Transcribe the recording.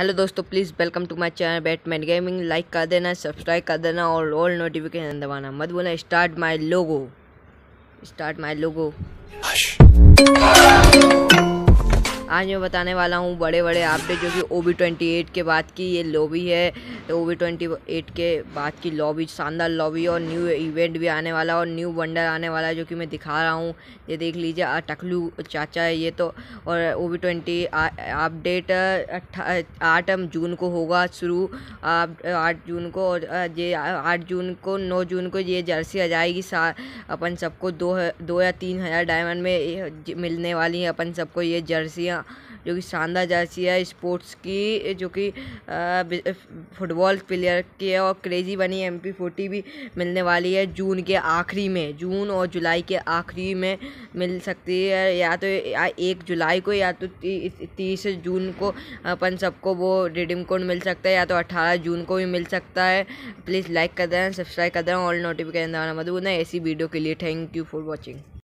hello दोस्तों please welcome to my channel Batman gaming like कर देना सब्सक्राइब कर देना और ऑल नोटिफिकेशन दबाना मत बोलना start my logo start my logo आज मैं बताने वाला हूँ बड़े बड़े अपडेट जो कि ओ बी ट्वेंटी एट के बाद की ये लॉबी है ओ बी ट्वेंटी एट के बाद की लॉबी शानदार लॉबी और न्यू इवेंट भी आने वाला और न्यू वंडर आने वाला है जो कि मैं दिखा रहा हूँ ये देख लीजिए टकलू चाचा है ये तो और ओ बी ट्वेंटी अपडेट आठ जून को होगा शुरू आठ जून को और ये आठ जून को नौ जून को ये जर्सी आ जाएगी सा अपन सबको दो दो या तीन हज़ार डायमंड में मिलने वाली है अपन सबको ये जर्सियाँ जो कि शानदार जर्सी है स्पोर्ट्स की जो कि फुटबॉल प्लेयर की है और क्रेजी बनी एम पी फोर्टी भी मिलने वाली है जून के आखिरी में जून और जुलाई के आखिरी में मिल सकती है या तो एक जुलाई को या तो तीस जून को अपन सबको वो रिडीम कोड मिल सकता है या तो अट्ठारह जून को भी मिल सकता है प्लीज़ लाइक कर दें सब्सक्राइब कर दें ऑल नोटिफिकेशन दबाना मत भूलना ऐसी वीडियो के लिए थैंक यू फॉर वॉचिंग